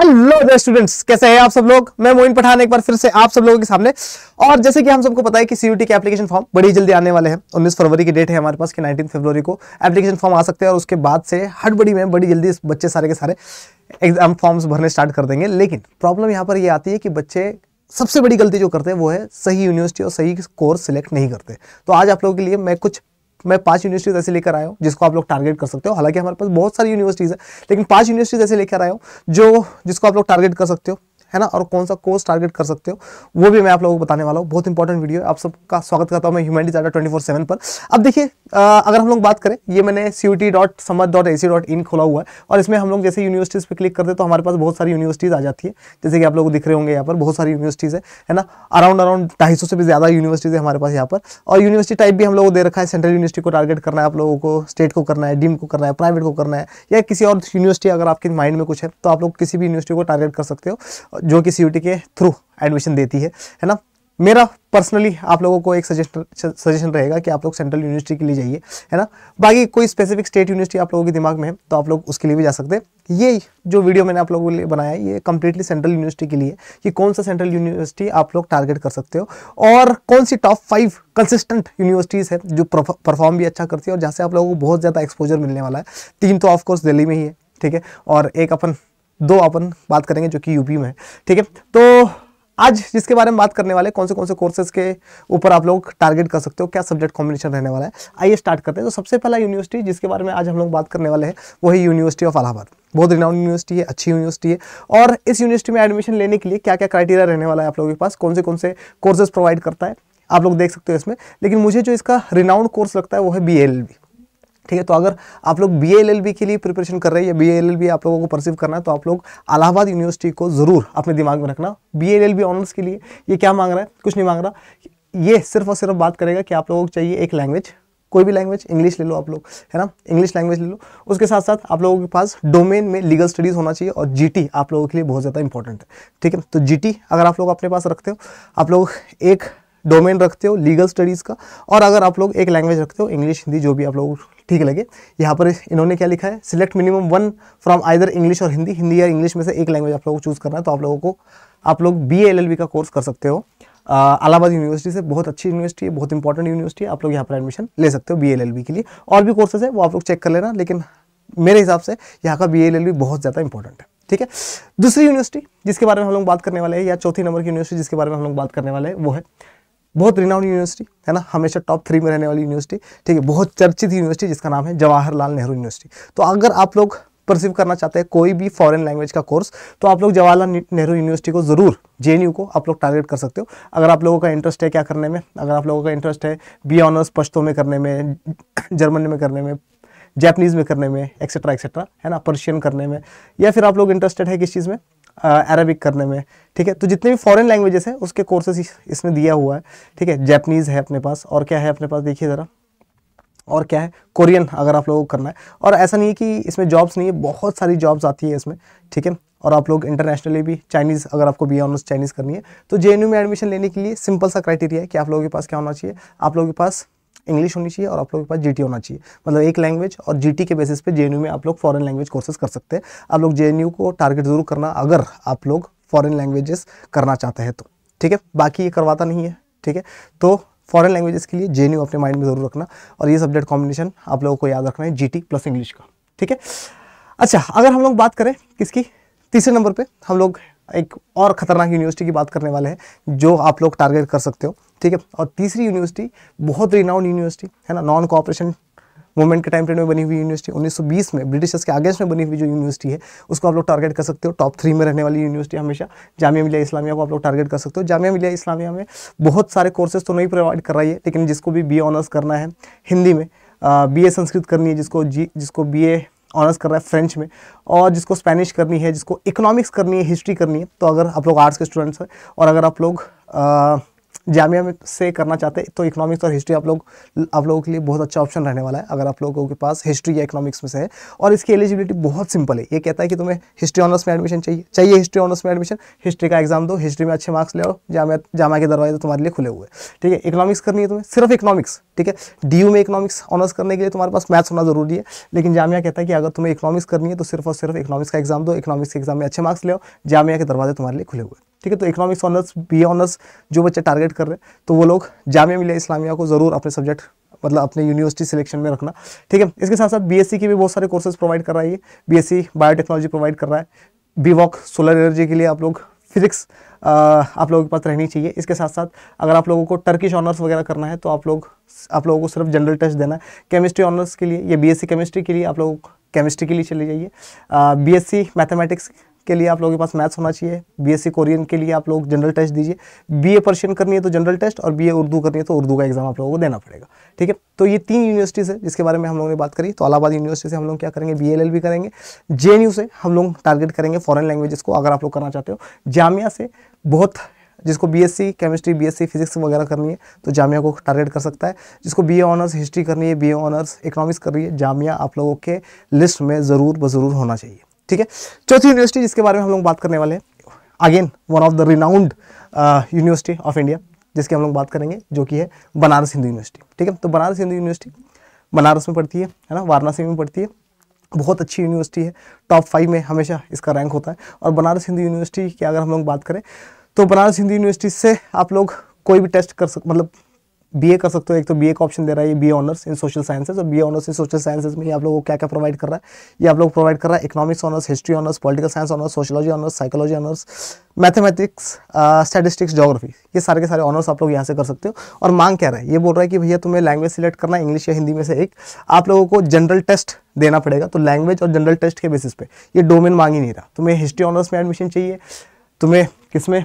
hello students कैसे हैं आप सब लोग मैं मोइन पठान एक बार फिर से आप सब लोगों के सामने और जैसे कि हम सबको पता है कि सीयूटी के एप्लीकेशन फॉर्म बड़ी जल्दी आने वाले हैं 19 फरवरी की डेट है हमारे पास कि 19 फरवरी को एप्लीकेशन फॉर्म आ सकते हैं और उसके बाद से हड़बड़ी में बड़ी जल्दी बच्चे सारे के सारे एग्जाम फॉर्म्स भरने स्टार्ट कर देंगे लेकिन प्रॉब्लम यहाँ पर ये आती है कि बच्चे सबसे बड़ी गलती जो करते हैं वो है सही यूनिवर्सिटी और सही कोर्स सिलेक्ट नहीं करते तो आज आप लोगों के लिए मैं कुछ तो मैं पांच यूनिवर्सिटीज ऐसे लेकर आया हूँ जिसको आप लोग टारगेट कर सकते हो हालांकि हमारे पास बहुत सारी यूनिवर्सिटीज़ है लेकिन पाँच यूनिवर्सिटीज ऐसे लेकर आया हूँ जो जिसको आप लोग टारगेट कर सकते हो है ना और कौन सा कोर्स टारगेट कर सकते हो वो भी मैं आप लोगों को बताने वाला हूँ बहुत इंपॉर्टेंट वीडियो है आप सबका स्वागत करता हूँ मैं ह्यूमैनिटी ट्वेंटी फोर सेवन पर अब देखिए अगर हम लोग बात करें ये मैंने C U T dot A C in खोला हुआ है और इसमें हम लोग जैसे यूनिवर्सिटीज़ पर क्लिक करते हैं तो हमारे पास बहुत सारी यूनिवर्सिटीज़ आ जाती है जैसे कि आप लोग दिख रहे होंगे यहाँ पर बहुत सारी यूनिवर्सिटीज़ है है ना अराउंड अराउंड ढाई से भी ज़्यादा यूनिवर्सिटीज़ है हमारे पास यहाँ पर और यूनिवर्सिटी टाइप भी हम लोगों को दे रखा है सेंट्रल यूनिवर्सिटी को टारगेट करना है आप लोगों को स्टेट को करना है डीम को करना है प्राइवेट को करना है या किसी और यूनिवर्सिटी अगर आपके माइंड में कुछ है तो आप लोग किसी भी यूनिवर्सिटी को टारगेट कर सकते हो जो कि सी के थ्रू एडमिशन देती है है ना मेरा पर्सनली आप लोगों को एक सजेशन सजेशन रहेगा कि आप लोग सेंट्रल यूनिवर्सिटी के लिए जाइए है ना बाकी कोई स्पेसिफिक स्टेट यूनिवर्सिटी आप लोगों के दिमाग में है तो आप लोग उसके लिए भी जा सकते हैं ये जो वीडियो मैंने आप लोगों के लिए बनाया है ये कम्प्लीटली सेंट्रल यूनिवर्सिटी के लिए कि कौन सा सेंट्रल यूनिवर्सिटी आप लोग टारगेट कर सकते हो और कौन सी टॉप फाइव कंसिस्टेंट यूनिवर्सिटीज़ है जो परफॉर्म भी अच्छा करती है और जहाँ से आप लोगों को बहुत ज़्यादा एक्सपोजर मिलने वाला है तीन तो ऑफकोर्स दिल्ली में ही है ठीक है और एक अपन दो अपन बात करेंगे जो कि यूपी में है ठीक है तो आज जिसके बारे में बात करने वाले कौन से कौन से कोर्सेज के ऊपर आप लोग टारगेट कर सकते हो क्या सब्जेक्ट कॉम्बिनेशन रहने वाला है आइए स्टार्ट करते हैं तो सबसे पहला यूनिवर्सिटी जिसके बारे में आज हम लोग बात करने वाले हैं वो है यूनिवर्सिटी ऑफ अलाहाबाद बहुत रिनाउंड यूनिवर्सिटी है अच्छी यूनिवर्सिटी है और इस यूनिवर्सिटी में एडमिशन लेने के लिए क्या क्या क्राइटेरिया रहने वाला है आप लोगों के पास कौन से कौन से कोर्सेज प्रोवाइड करता है आप लोग देख सकते हो इसमें लेकिन मुझे जो इसका रिनाउंड कोर्स लगता है वो है बी ठीक है तो अगर आप लोग बी एल एल बी के लिए प्रिपरेशन कर रहे हैं या बी एल एल बी आप लोगों को परसीव करना है तो आप लोग अलाहाबाद यूनिवर्सिटी को ज़रूर अपने दिमाग में रखना B L L B honours के लिए ये क्या मांग रहा है कुछ नहीं मांग रहा ये सिर्फ और सिर्फ बात करेगा कि आप लोगों को चाहिए एक लैंग्वेज कोई भी लैंग्वेज इंग्लिश ले लो आप लोग है ना इंग्लिश लैंग्वेज ले लो उसके साथ साथ आप लोगों के पास डोमेन में लीगल स्टडीज़ होना चाहिए और जीटी आप लोगों के लिए बहुत ज़्यादा इंपॉर्टेंट है ठीक है तो जीटी अगर आप लोग अपने पास रखते हो आप लोग एक डोमेन रखते हो लीगल स्टडीज़ का और अगर आप लोग एक लैंग्वेज रखते हो इंग्लिश हिंदी जो भी आप लोग ठीक लगे यहाँ पर इन्होंने क्या लिखा है select minimum one from either English और हिंदी हिंदी या इंग्लिश में से एक लैंग्वेज आप लोगों को चूज़ करना है तो आप लोगों को आप लोग बी एल एल बी का कोर्स कर सकते हो अलाहाबाद यूनिवर्सिटी से बहुत अच्छी यूनिवर्सिटी है बहुत इंपॉर्टेंट यूनिवर्सिटी है आप लोग यहाँ पर एडमिशन ले सकते हो बी एल एल बी के लिए और भी कोर्सेज है वो आप लोग चेक कर लेना लेकिन मेरे हिसाब से यहाँ का बी एल एल बी बहुत ज़्यादा इंपॉर्टेंट है ठीक है दूसरी यूनिवर्सिटी जिसके बारे में हम लोग बात करने वाले हैं या चौथी नंबर की यूनिवर्सिटी जिसके बारे में हम लोग बात करने वाले हैं वो है बहुत रिनाउंड यूनिवर्सिटी है ना हमेशा टॉप थ्री में रहने वाली यूनिवर्सिटी ठीक है बहुत चर्चित यूनिवर्सिटी जिसका नाम है जवाहरलाल नेहरू यूनिवर्सिटी तो अगर आप लोग परसीव करना चाहते हैं कोई भी फॉरेन लैंग्वेज का कोर्स तो आप लोग जवाहरलाल नेहरू यूनिवर्सिटी को ज़रूर जे को आप लोग टारगेट कर सकते हो अगर आप लोगों का इंटरेस्ट है क्या करने में अगर आप लोगों का इंटरेस्ट है बी ऑनर्स पश्तो में करने में जर्मन में करने में जैपनीज़ में करने में एक्सेट्रा एक्सेट्रा है ना पर्शियन करने में या फिर आप लोग इंटरेस्टेड है किस चीज़ में अरबिक करने में ठीक है तो जितने भी फॉरेन लैंग्वेजेस हैं उसके कोर्सेस इसमें दिया हुआ है ठीक है जैपनीज़ है अपने पास और क्या है अपने पास देखिए ज़रा और क्या है कोरियन अगर आप लोगों को करना है और ऐसा नहीं है कि इसमें जॉब्स नहीं है बहुत सारी जॉब्स आती है इसमें ठीक है और आप लोग इंटरनेशनली भी चाइनीज़ अगर आपको बी ऑनर्स चाइनीज़ करनी है तो जे में एडमिशन लेने के लिए सिंपल सा क्राइटेरिया है कि आप लोगों के पास क्या होना चाहिए आप लोगों के पास इंग्लिश होनी चाहिए और आप लोगों के पास जी होना चाहिए मतलब एक लैंग्वेज और जी के बेसिस पे जे में आप लोग फॉरन लैंग्वेज कोर्सेज कर सकते हैं आप लोग जे को टारगेट ज़रूर करना अगर आप लोग फॉरन लैंग्वेजेस करना चाहते हैं तो ठीक है बाकी ये करवाता नहीं है ठीक है तो फॉरन लैंग्वेजेस के लिए जे अपने माइंड में ज़रूर रखना और ये सब्जेक्ट कॉम्बिनेशन आप लोगों को याद रखना है जी प्लस इंग्लिश का ठीक है अच्छा अगर हम लोग बात करें किसकी तीसरे नंबर पे हम लोग एक और ख़तरनाक यूनिवर्सिटी की बात करने वाले हैं जो आप लोग टारगेट कर सकते हो ठीक है और तीसरी यूनिवर्सिटी बहुत रिनाउंड यूनिवर्सिटी है ना नॉन कॉपरेशन मूवमेंट के टाइम पीरियड में बनी हुई यूनिवर्सिटी 1920 में ब्रिटिशर्स के अगेंस्ट में बनी हुई जो यूनिवर्सिटी है उसको आप लोग टारगेट कर सकते हो टॉप थ्री में रहने वाली यूनिवर्सिटी हमेशा जामिया मिलिया इस्लामिया को आप लोग टारगेट कर सकते हो जामिया मिलिया इस्लामिया में बहुत सारे कोर्सेज तो नहीं प्रोवाइड कर रही है लेकिन जिसको भी बी ऑनर्स करना है हिंदी में बी संस्कृत करनी है जिसको जी जिसको बी ऑनर्स कर रहा है फ्रेंच में और जिसको स्पेनिश करनी है जिसको इकोनॉमिक्स करनी है हिस्ट्री करनी है तो अगर आप लोग आर्ट्स के स्टूडेंट्स हैं और अगर आप लोग जामिया में से करना चाहते हैं तो इकोनॉमिक्स और हिस्ट्री आप लोग आप लोगों के लिए बहुत अच्छा ऑप्शन रहने वाला है अगर आप लोगों के पास हिस्ट्री या इकोनॉमिक्स में से है और इसकी एलिजिबिलिटी बहुत सिंपल है ये कहता है कि तुम्हें हिस्ट्री ऑनर्स में एडमिशन चाहिए चाहिए हिस्ट्री ऑनर्स में एडमिशन हिस्ट्री का एग्जाम दो हिस्ट्री में अच्छे मार्क्स ले आओ जामा जामा के दरवाजे तो तुम्हारे लिए खुले हुए ठीक है इकोनॉमिक्स करनी है तुम्हें सिर्फ इकोनॉमिक्स ठीक है डी में इकोनॉमिक्स ऑनर्स करने के लिए तुम्हारे पास मैथ्स होना जरूरी है लेकिन जामिया कहता है कि अगर तुम्हें इकोनॉमिक्स करनी है तो सिर्फ और सिर्फ इकोनॉमिक्स का एग्जाम दो इकोनॉमिक्स के एग्जाम में अच्छे मार्क्स ले आओ जामिया के दरवाजे तुम्हारे लिए खुले हुए ठीक है तो इकोनॉमिक्स ऑनर्स बी ऑनर्स जो बच्चे टारगेट कर रहे हैं तो वो लोग जामिया मिलिया इस्लामिया को ज़रूर अपने सब्जेक्ट मतलब अपने यूनिवर्सिटी सिलेक्शन में रखना ठीक है इसके साथ साथ बीएससी के भी बहुत सारे कोर्सेज प्रोवाइड कर रहा है ये बीएससी बायोटेक्नोलॉजी प्रोवाइड कर रहा है बी वॉक सोलर एनर्जी के लिए आप लोग फिजिक्स आप लोगों के पास रहनी चाहिए इसके साथ साथ अगर आप लोगों को टर्किश ऑनर्स वगैरह करना है तो आप लोग आप लोगों को सिर्फ जनरल टेस्ट देना है केमिस्ट्री ऑनर्स के लिए या बीएससी केमिस्ट्री के लिए आप लोग केमिस्ट्री के लिए चले जाइए बीएससी मैथमेटिक्स के लिए आप लोगों के पास मैथ्स होना चाहिए बीएससी कोरियन के लिए आप लोग जनरल टेस्ट दीजिए बीए पर्शियन करनी है तो जनरल टेस्ट और बीए उर्दू करनी है तो उर्दू का एग्जाम आप लोगों को देना पड़ेगा ठीक है तो ये तीन यूनिवर्सिटीज़ है जिसके बारे में हम लोगों ने बात करी तो अलाहाबाद यूनिवर्सिटी से हम लोग क्या करेंगे बी भी करेंगे जे से हम लोग टारगेट करेंगे फॉरन लैंग्वेज को अगर आप लोग करना चाहते हो जामिया से बहुत जिसको बीएससी केमिस्ट्री बीएससी फिजिक्स वगैरह करनी है तो जामिया को टारगेट कर सकता है जिसको बीए ऑनर्स हिस्ट्री करनी है बीए ऑनर्स इकोनॉमिक्स करनी है जामिया आप लोगों के लिस्ट में ज़रूर ब ज़रूर होना चाहिए ठीक है चौथी यूनिवर्सिटी जिसके बारे में हम लोग बात करने वाले हैं again one of the renowned university of India जिसकी हम लोग बात करेंगे जो कि है बनारस हिंदू यूनिवर्सिटी ठीक है तो बनारस हिंदू यूनिवर्सिटी बनारस में पढ़ती है है ना वाराणसी में पढ़ती है बहुत अच्छी यूनिवर्सिटी है टॉप फाइव में हमेशा इसका रैंक होता है और बनारस हिंदू यूनिवर्सिटी की अगर हम लोग बात करें तो बनारस हिंदू यूनिवर्सिटी से आप लोग कोई भी टेस्ट कर सक मतलब बीए कर सकते हो एक तो बीए का ऑप्शन दे रहा है ये BA honours in social sciences और BA honours in social sciences में ये आप लोगों को क्या क्या प्रोवाइड कर रहा है ये आप लोग प्रोवाइड कर रहा है economics honours history honours political science honours sociology honours psychology honours mathematics statistics geography ये सारे के सारे ऑनर्स आप लोग यहाँ से कर सकते हो और मांग क्या रहा है ये बोल रहा है कि भैया तुम्हें लैंग्वेज सिलेक्ट करना इंग्लिश या हिंदी में से एक आप लोगों को जनरल टेस्ट देना पड़ेगा तो लैंग्वेज और जनरल टेस्ट के बेसिस पे ये डोमेन मांग ही नहीं रहा तुम्हें हिस्ट्री ऑनर्स में एडमिशन चाहिए तुम्हें किस में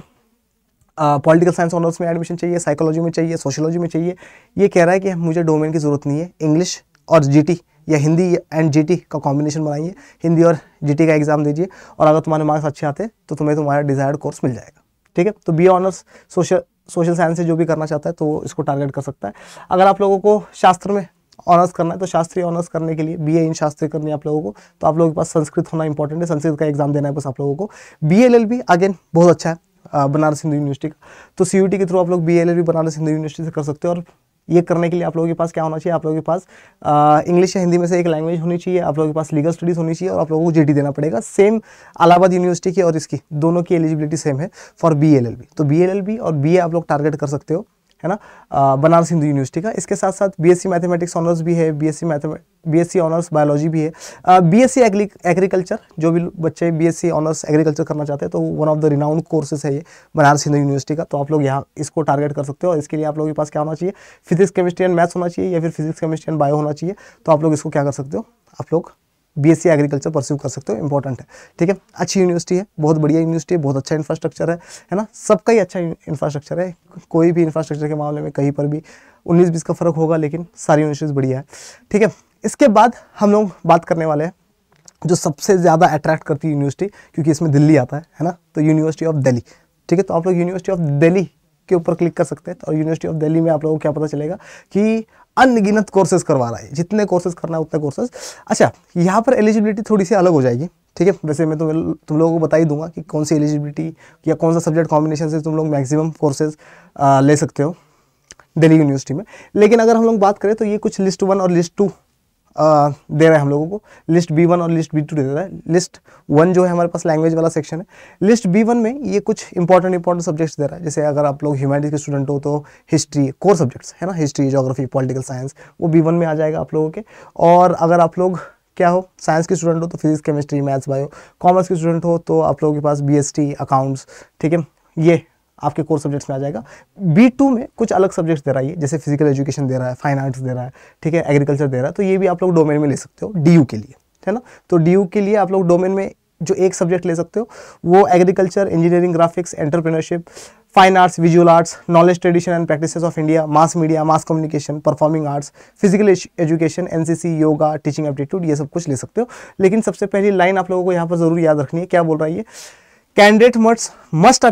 पॉलिटिकल साइंस ऑनर्स में एडमिशन चाहिए साइकोलॉजी में चाहिए सोशोलॉजी में चाहिए ये कह रहा है कि मुझे डोमेन की ज़रूरत नहीं है इंग्लिश और जीटी या हिंदी एंड जीटी का कॉम्बिनेशन बनाइए हिंदी और जीटी का एग्ज़ाम दीजिए और अगर तुम्हारे मार्क्स अच्छे आते हैं तो तुम्हें तुम्हारा डिज़ायर्ड कोर्स मिल जाएगा ठीक है तो B honours social social science से जो भी करना चाहता है तो इसको टारगेट कर सकता है अगर आप लोगों को शास्त्र में ऑनर्स करना है तो शास्त्रीय ऑनर्स करने के लिए बीए इन शास्त्री करनी है आप लोगों को तो आप लोगों के पास संस्कृत होना इंपॉर्टेंट है संस्कृत का एग्जाम देना है बस आप लोगों को बी एल भी अगेन बहुत अच्छा है बनारस हिंदू यूनिवर्सिटी का तो सी के थ्रू आप लोग बी भी बनारस हिंदू यूनिवर्सिटी से कर सकते हो और ये करने के लिए आप लोगों के पास क्या होना चाहिए आप लोगों के पास इंग्लिश या हिंदी में से एक लैंग्वेज होनी चाहिए आप लोगों के पास लीगल स्टडीज़ होनी चाहिए और आप लोगों को डी देना पड़ेगा सेम इलाहाबाद यूनिवर्सिटी की और इसकी दोनों की एलिजिबिलिटी सेम है फॉर बी तो बी और बी आप लोग टारगेट कर सकते हो है ना बनारस हिंदू यूनिवर्सिटी का इसके साथ साथ बीएससी मैथमेटिक्स ऑनर्स भी है BSc S BSc honours biology भी है बीएससी एग्रीकल्चर जो भी बच्चे बीएससी ऑनर्स एग्रीकल्चर करना चाहते हैं तो one of the renowned courses है ये बनारस हिंदू यूनिवर्सिटी का तो आप लोग यहाँ इसको टारगेट कर सकते हो और इसके लिए आप लोगों के पास क्या होना चाहिए फिजिक्स केमिस्ट्री एंड मैथ्स होना चाहिए या फिर फिजिक्स केमिस्ट्री एंड बायो होना चाहिए तो आप लोग इसको क्या कर सकते हो आप लोग बीएससी एग्रीकल्चर परस्यू कर सकते हो इंपॉर्टेंट है ठीक है अच्छी यूनिवर्सिटी है बहुत बढ़िया यूनिवर्सिटी है बहुत अच्छा इंफ्रास्ट्रक्चर है है ना सबका ही अच्छा इंफ्रास्ट्रक्चर है कोई भी इंफ्रास्ट्रक्चर के मामले में कहीं पर भी उन्नीस बीस का फर्क होगा लेकिन सारी यूनिवर्सिटीज़ बढ़िया है ठीक है इसके बाद हम लोग बात करने वाले हैं जो सबसे ज़्यादा अट्रैक्ट करती है यूनिवर्सिटी क्योंकि इसमें दिल्ली आता है है ना तो यूनिवर्सिटी ऑफ दिल्ली ठीक है तो आप लोग यूनिवर्सिटी ऑफ दिल्ली के ऊपर क्लिक कर सकते हैं और यूनिवर्सिटी ऑफ दिल्ली में आप लोगों को क्या पता चलेगा कि अनगिनत कोर्सेज करवा रहा है जितने कोर्सेज करना है उतने कोर्सेज अच्छा यहाँ पर एलिजिबिलिटी थोड़ी सी अलग हो जाएगी ठीक है वैसे मैं तो तुम लोगों को बता ही दूंगा कि कौन सी एलिजिबिलिटी या कौन सा सब्जेक्ट कॉम्बिनेशन से तुम लोग मैक्सिमम कोर्सेज ले सकते हो दिल्ली यूनिवर्सिटी में लेकिन अगर हम लोग बात करें तो ये कुछ लिस्ट वन और लिस्ट टू दे रहा है हम लोगों को लिस्ट बी वन और लिस्ट बी टू दे रहा है लिस्ट वन जो है हमारे पास लैंग्वेज वाला सेक्शन है लिस्ट बी वन में ये कुछ इंपॉर्टेंट इंपॉर्टेंट सब्जेक्ट्स दे रहा है जैसे अगर आप लोग ह्यूमैनिटीज के स्टूडेंट हो तो हिस्ट्री कोर सब्जेक्ट्स है ना हिस्ट्री जोग्राफी पॉलिटिकल साइंस वो बी वन में आ जाएगा आप लोगों के और अगर आप लोग क्या हो साइंस के स्टूडेंट हो तो physics chemistry maths bio commerce के स्टूडेंट हो तो आप लोगों के पास बी एस टी अकाउंट्स ठीक है ये आपके कोर सब्जेक्ट्स में आ जाएगा बी टू में कुछ अलग सब्जेक्ट्स दे रहा है जैसे फिजिकल एजुकेशन दे रहा है फाइन आर्ट्स दे रहा है ठीक है एग्रीकल्चर दे रहा है तो ये भी आप लोग डोमेन में ले सकते हो डी के लिए है ना तो डी के लिए आप लोग डोमेन में जो एक सब्जेक्ट ले सकते हो वो agriculture engineering graphics entrepreneurship fine arts visual arts knowledge tradition and practices of India mass media mass communication performing arts physical education NCC yoga teaching aptitude ये सब कुछ ले सकते हो लेकिन सबसे पहली लाइन आप लोगों को यहाँ पर ज़रूर याद रखनी है क्या बोल रहा है ये candidate must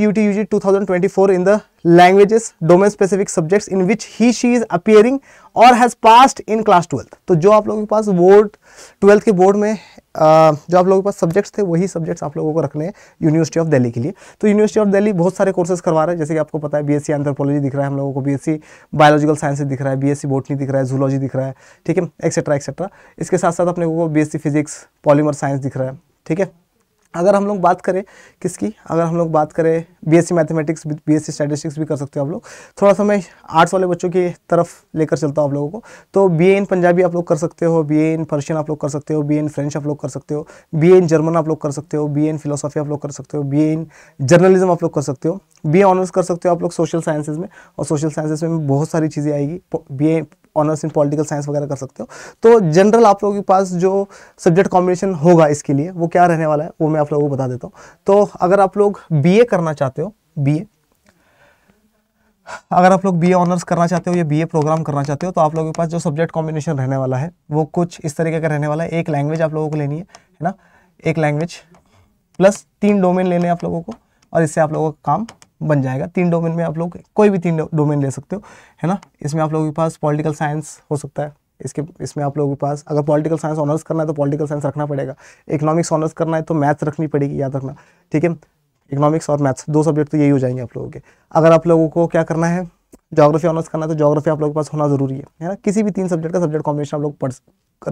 U T U G two thousand twenty four in the languages domain specific subjects in which he she is appearing और has passed in class twelfth तो जो आप लोगों के पास बोर्ड ट्वेल्थ के बोर्ड में जो आप लोगों के पास सब्जेक्ट्स थे वही सब्जेक्ट्स आप लोगों को रखने हैं यूनिवर्सिटी ऑफ दिल्ली के लिए तो यूनिवर्सिटी ऑफ दिल्ली बहुत सारे कोर्सेज करवा रहे हैं जैसे कि आपको पता है बी एस सी एंथ्रोपोलॉजी दिख रहा है हम लोगों को B S C biological science दिख रहा है बी एस सी बोटनी दिख रहा है जूलॉजी दिख रहा है ठीक है एक्सेट्रा एक्सेट्रा इसके साथ साथ अपने को B S C physics polymer science दिख रहा है ठीक है अगर हम लोग बात करें किसकी अगर हम लोग बात करें बीएससी मैथमेटिक्स बीएससी स्टैटिस्टिक्स भी कर सकते हो आप लोग थोड़ा सा मैं आर्ट्स वाले बच्चों की तरफ लेकर चलता हूँ आप लोगों को तो बीए इन पंजाबी आप लोग कर सकते हो बीए इन पर्शियन आप लोग कर सकते हो बीए इन फ्रेंच आप लोग कर सकते हो बीए इन जर्मन आप लोग कर सकते हो बी इन फिलोसॉफी आप लोग कर सकते हो बी इन जर्नलिज्म आप लोग कर सकते हो बी ऑनर्स कर सकते हो आप लोग सोशल साइंसेज में और सोशल साइंसेज में बहुत सारी चीज़ें आएगी B honours in political science वगैरह कर सकते हो तो जनरल आप लोगों के पास जो सब्जेक्ट कॉम्बिनेशन होगा इसके लिए वो क्या रहने वाला है वो मैं आप लोगों को बता देता हूँ तो अगर आप लोग बी करना चाहते हो बी अगर आप लोग बी ऑनर्स करना चाहते हो या बी प्रोग्राम करना चाहते हो तो आप लोगों के पास जो सब्जेक्ट कॉम्बिनेशन रहने वाला है वो कुछ इस तरीके का रहने वाला है एक लैंग्वेज आप लोगों को लेनी है है ना एक लैंग्वेज प्लस तीन डोमेन लेने आप लोगों को और इससे आप लोगों का काम बन जाएगा तीन डोमेन में आप लोग कोई भी तीन डोमेन ले सकते हो है ना इसमें आप लोगों के पास पॉलिटिकल साइंस हो सकता है इसके इसमें आप लोगों के पास अगर पॉलिटिकल साइंस ऑनर्स करना है तो पॉलिटिकल साइंस रखना पड़ेगा इकोनॉमिक्स ऑनर्स करना है तो मैथ्स रखनी पड़ेगी याद रखना ठीक है इकोनॉमिक्स और मैथ्स दो सब्जेक्ट तो यही हो जाएंगे आप लोगों के अगर आप लोगों को क्या करना है जोग्राफी ऑनर्स करना है तो जोग्राफी आप लोगों के पास होना जरूरी है है ना किसी भी तीन सब्जेक्ट का सब्जेक्ट कॉम्बिनेशन आप लोग पढ़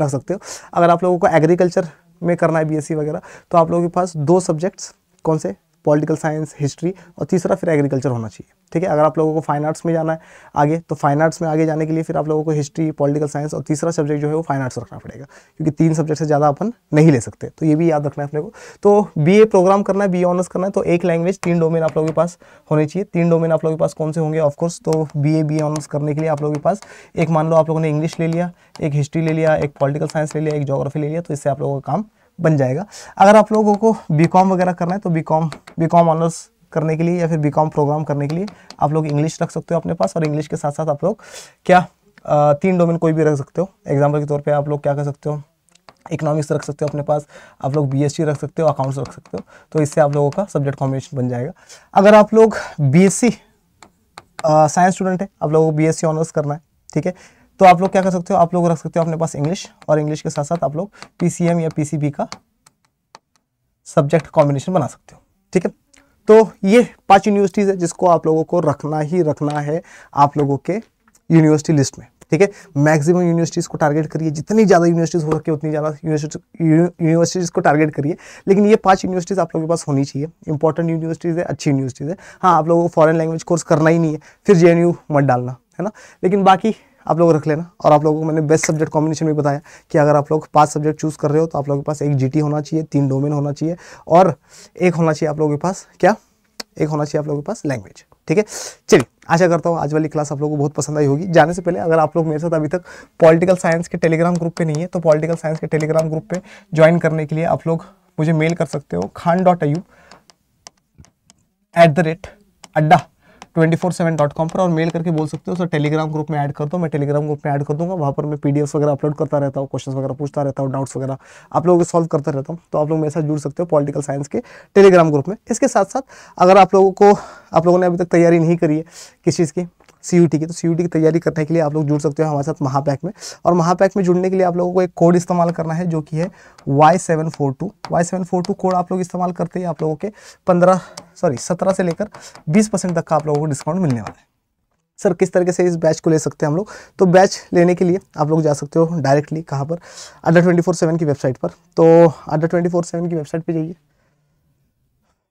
रख सकते हो अगर आप लोगों को एग्रीकल्चर में करना है बी e वगैरह तो आप लोगों के पास दो सब्जेक्ट्स कौन से पॉलिटिकल साइंस हिस्ट्री और तीसरा फिर एग्रीकल्चर होना चाहिए ठीक है अगर आप लोगों को फाइन आर्ट्स में जाना है आगे तो फाइन आर्ट्स में आगे जाने के लिए फिर आप लोगों को हिस्ट्री पॉलिटिकल साइंस और तीसरा सब्जेक्ट जो है वो फाइन आर्ट्स रखना पड़ेगा क्योंकि तीन सब्जेक्ट से ज़्यादा अपन नहीं ले सकते तो ये भी याद रखना है अपने को तो बी प्रोग्राम करना है बी ऑनर्स करना है तो एक लैंग्वेज तीन डोमेन आप लोगों के पास होने चाहिए तीन डोमेन आप लोगों के पास कौन से होंगे ऑफकोर्स तो बी ए बी ऑनर्स करने के लिए आप लोगों के पास एक मान लो आप लोगों ने इंग्लिश ले लिया एक हिस्ट्री ले लिया एक पॉलिटिकल साइंस ले लिया एक जोग्राफी ले लिया तो इससे आप लोगों का काम बन जाएगा अगर आप लोगों को बी वगैरह करना है तो बी कॉम ऑनर्स करने के लिए या फिर बी प्रोग्राम करने के लिए आप लोग इंग्लिश रख सकते हो अपने पास और इंग्लिश के साथ साथ आप लोग क्या तीन डोमेन कोई भी रख सकते हो एग्जाम्पल के तौर पर आप लोग क्या कर सकते हो इकोनॉमिक्स रख सकते हो अपने पास आप लोग बी रख सकते हो अकाउंट्स रख सकते हो तो इससे आप लोगों का सब्जेक्ट कॉम्बिनेशन बन जाएगा अगर आप लोग बी साइंस स्टूडेंट है आप लोगों को बी ऑनर्स करना है ठीक है तो आप लोग क्या कर सकते हो आप लोग रख सकते हो अपने पास इंग्लिश और इंग्लिश के साथ साथ आप लोग पीसीएम या पीसीबी का सब्जेक्ट कॉम्बिनेशन बना सकते हो ठीक है तो ये पांच यूनिवर्सिटीज़ है जिसको आप लोगों को रखना ही रखना है आप लोगों के यूनिवर्सिटी लिस्ट में ठीक है मैक्सिमम यूनिवर्सिटीज़ को टारगेट करिए जितनी ज़्यादा यूनिवर्सिटीज़ हो सके उतनी ज़्यादा यूनिवर्सिटीज़ को टारगेट करिए लेकिन ये पांच यूनिवर्सिटीज़ आप लोगों के पास होनी चाहिए इंपॉर्टेंट यूनिवर्सिटीज़ है अच्छी यूनिवर्सिटीज़ है हाँ आप लोगों को फॉरन लैंग्वेज कोर्स करना ही नहीं है फिर जे मत डालना है ना लेकिन बाकी आप लोग रख लेना और आप लोगों को मैंने बेस्ट सब्जेक्ट कॉम्बिनेशन भी बताया कि अगर आप लोग पांच सब्जेक्ट चूज़ कर रहे हो तो आप लोगों के पास एक जीटी होना चाहिए तीन डोमेन होना चाहिए और एक होना चाहिए आप लोगों के पास क्या एक होना चाहिए आप लोगों के पास लैंग्वेज ठीक है चलिए आशा करता हूँ आज वाली क्लास आप लोगों को बहुत पसंद आई होगी जाने से पहले अगर आप लोग मेरे साथ अभी तक पॉलिटिकल साइंस के टेलीग्राम ग्रुप पे नहीं है तो पॉलिटिकल साइंस के टेलीग्राम ग्रुप पे ज्वाइन करने के लिए आप लोग मुझे मेल कर सकते हो Khan dot U at the rate Adda twenty four seven dot com पर और मेल करके बोल सकते हो सर टेलीग्राम ग्रुप में ऐड कर दो मैं टेलीग्राम ग्रुप में ऐड कर दूंगा वहाँ पर मैं पी वगैरह अपलोड करता रहता हूँ क्वेश्चन वगैरह पूछता रहता हूँ डाउट्स वगैरह आप लोगों को सॉल्व करता रहता हूँ तो आप लोग मेरे साथ जुड़ सकते हो पॉलिटिकल साइंस के टेलीग्राम ग्रुप में इसके साथ साथ अगर आप लोगों को आप लोगों ने अभी तक तैयारी नहीं करी है किस चीज़ की सी की तो सी की तैयारी करने के लिए आप लोग जुड़ सकते हो हमारे साथ महापैक में और महापैक में जुड़ने के लिए आप लोगों को एक कोड इस्तेमाल करना है जो कि है Y seven four two Y seven four two code आप लोग इस्तेमाल करते ही आप लोगों के पंद्रह सॉरी सत्रह से लेकर बीस परसेंट तक का आप लोगों को डिस्काउंट मिलने वाला है सर किस तरीके से इस बैच को ले सकते हैं हम लोग तो बैच लेने के लिए आप लोग जा सकते हो डायरेक्टली कहाँ पर अड्डा ट्वेंटी फोर सेवन की वेबसाइट पर तो अड्डा ट्वेंटी फोर सेवन की वेबसाइट पर जाइए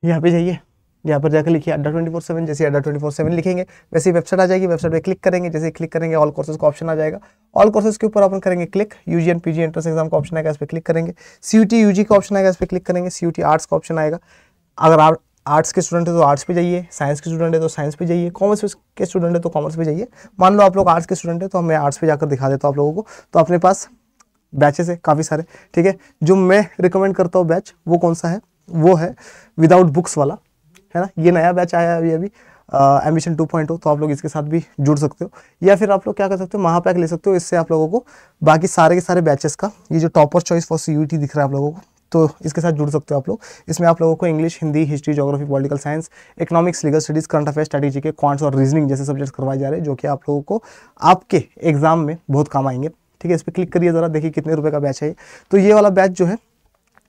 यहाँ पे जाइए यहाँ पर जाकर लिखिए अड्डा ट्वेंटी फोर सेवन जैसे अड्डा ट्वेंटी फोर सेवन लिखेंगे वैसे वेबसाइट आ जाएगी वेबसाइट पे क्लिक करेंगे जैसे क्लिक करेंगे ऑल कोर्सेज का ऑप्शन आ जाएगा ऑल कोर्सेज के ऊपर अपन करेंगे click UG and PG entrance exam का ऑप्शन आएगा इस पर क्लिक करेंगे सीयूटी यूजी का ऑप्शन आएगा इस पर क्लिक करेंगे सीयूटी आर्ट्स का ऑप्शन आएगा अगर आप आर्ट्स के स्टूडेंट है तो आर्ट्स पे जाइए साइंस के स्टूडेंट है तो साइंस पे जाइए कॉमर्स के स्टूडेंट है तो कॉमर्स पे जाइए मान लो आप लोग आर्ट्स के स्टूडेंट है तो हमें आर्ट्स पे जाकर दिखा देता हूँ आप लोगों को तो अपने पास बैचेस है काफ़ी सारे ठीक है जो मैं रिकमेंड करता हूँ बैच वो कौन सा है वो है विदाउट बुक्स वाला है ना ये नया बैच आया है अभी अभी एम्बिशन टू पॉइंट तो आप लोग इसके साथ भी जुड़ सकते हो या फिर आप लोग क्या कर सकते हो महापैक ले सकते हो इससे आप लोगों को बाकी सारे के सारे बैचेस का ये जो टॉपर चॉइस फॉर सी दिख रहा है आप लोगों को तो इसके साथ जुड़ सकते हो आप लोग इसमें आप लोगों को English Hindi history geography political science economics legal studies current affair strategy के क्वांट्स और रीजनिंग जैसे सब्जेक्ट्स करवाए जा रहे हैं जो कि आप लोगों को आपके एग्जाम में बहुत काम आएंगे ठीक है इस पर क्लिक करिए ज़रा देखिए कितने रुपये का बैच है तो ये वाला बैच जो है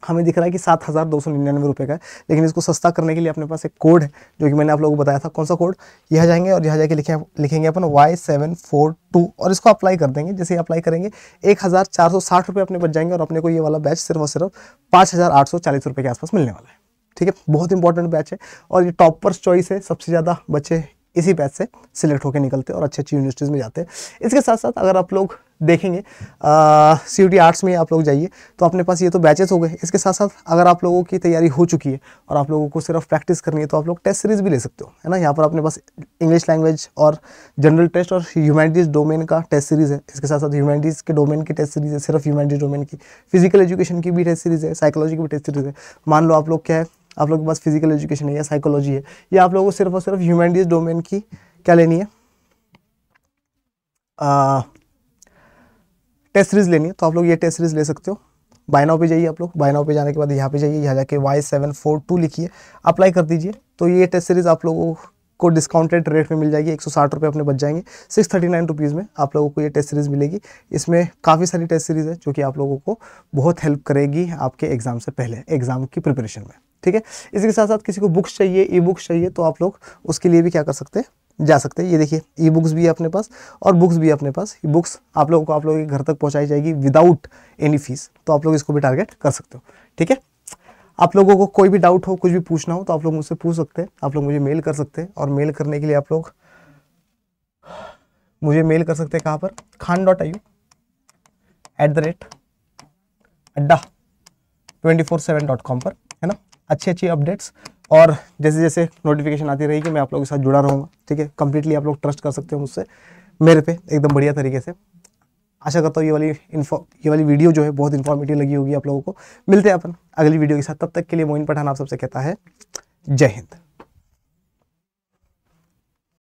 हमें दिख रहा है कि सात हज़ार दो सौ निन्यानवे रुपये का है लेकिन इसको सस्ता करने के लिए अपने पास एक कोड है जो कि मैंने आप लोगों को बताया था कौन सा कोड यहाँ जाएंगे और यहाँ जाके लिखे लिखेंगे अपन वाई सेवन फोर टू और इसको अप्लाई कर देंगे जैसे अप्लाई करेंगे एक हज़ार चार सौ साठ रुपये अपने बच जाएंगे और अपने को ये वाला बैच सिर्फ और सिर्फ पाँच हज़ार आठ सौ चालीस रुपये के आसपास मिलने वाला है ठीक है बहुत इंपॉर्टेंट बैच है और ये टॉपर्स चॉइस है सबसे ज़्यादा बच्चे इसी बैच से सिलेक्ट होकर निकलते और अच्छी अच्छी यूनिवर्सिटीज़ में जाते हैं इसके साथ साथ अगर आप लोग देखेंगे सी यू आर्ट्स में आप लोग जाइए तो अपने पास ये तो बैचेस हो गए इसके साथ साथ अगर आप लोगों की तैयारी हो चुकी है और आप लोगों को सिर्फ प्रैक्टिस करनी है तो आप लोग टेस्ट सीरीज भी ले सकते हो है ना यहाँ पर अपने पास इंग्लिश लैंग्वेज और जनरल टेस्ट और ह्यूमैनिटीज़ डोमेन का टेस्ट सीरीज़ है इसके साथ साथ ह्यूमैनिटीज़ के डोमेन की टेस्ट सीरीज़ है सिर्फ ह्यूमैनिटीज डोमेन की फिजिकल एजुकेशन की भी टेस्ट सीरीज़ है साइकोलॉजी की भी टेस्ट सीरीज़ है मान लो आप लोग क्या है आप लोग के पास फिजिकल एजुकेशन है या साइकोलॉजी है या आप लोगों को सिर्फ और सिर्फ ह्यूमैनिटीज़ डोमेन की क्या लेनी है टेस्ट सीरीज लेनी है तो आप लोग ये टेस्ट सीरीज ले सकते हो बायनाव पे जाइए आप लोग बायनाव पे जाने के बाद यहाँ पे जाइए यहाँ जाके वाई सेवन फोर टू लिखिए अप्लाई कर दीजिए तो ये टेस्ट सीरीज़ आप लोगों को डिस्काउंटेड रेट में मिल जाएगी एक सौ साठ रुपये अपने बच जाएंगे सिक्स थर्टी नाइन रुपीज़ में आप लोगों को ये टेस्ट सीरीज़ मिलेगी इसमें काफ़ी सारी टेस्ट सीरीज़ है जो कि आप लोगों को बहुत हेल्प करेगी आपके एग्ज़ाम से पहले एग्ज़ाम की प्रिपरेशन में ठीक है इसी के साथ साथ किसी को बुक्स चाहिए ई बुक्स चाहिए तो आप लोग उसके लिए भी क्या कर सकते हैं जा सकते हैं ये देखिए ई बुक्स भी है अपने पास और बुक्स भी है अपने पास ये बुक्स आप लोगों को आप लोगों के घर तक पहुंचाई जाएगी विदाउट एनी फीस तो आप लोग इसको भी टारगेट कर सकते हो ठीक है आप लोगों को कोई भी डाउट हो कुछ भी पूछना हो तो आप लोग मुझसे पूछ सकते हैं आप लोग मुझे मेल कर सकते हैं और मेल करने के लिए आप लोग मुझे मेल कर सकते हैं कहाँ पर Khan dot I U at the rate Adda twenty four seven dot com पर है ना अच्छी अच्छी अपडेट्स और जैसे जैसे नोटिफिकेशन आती रहेगी मैं आप लोगों के साथ जुड़ा रहूँगा ठीक है कम्प्लीटली आप लोग ट्रस्ट कर सकते हो मुझसे मेरे पे एकदम बढ़िया तरीके से आशा करता हूँ ये वाली इन्फो ये वाली वीडियो जो है बहुत इन्फॉर्मेटिव लगी होगी आप लोगों को मिलते हैं अपन अगली वीडियो के साथ तब तक के लिए मोइन पठान आप सबसे कहता है जय हिंद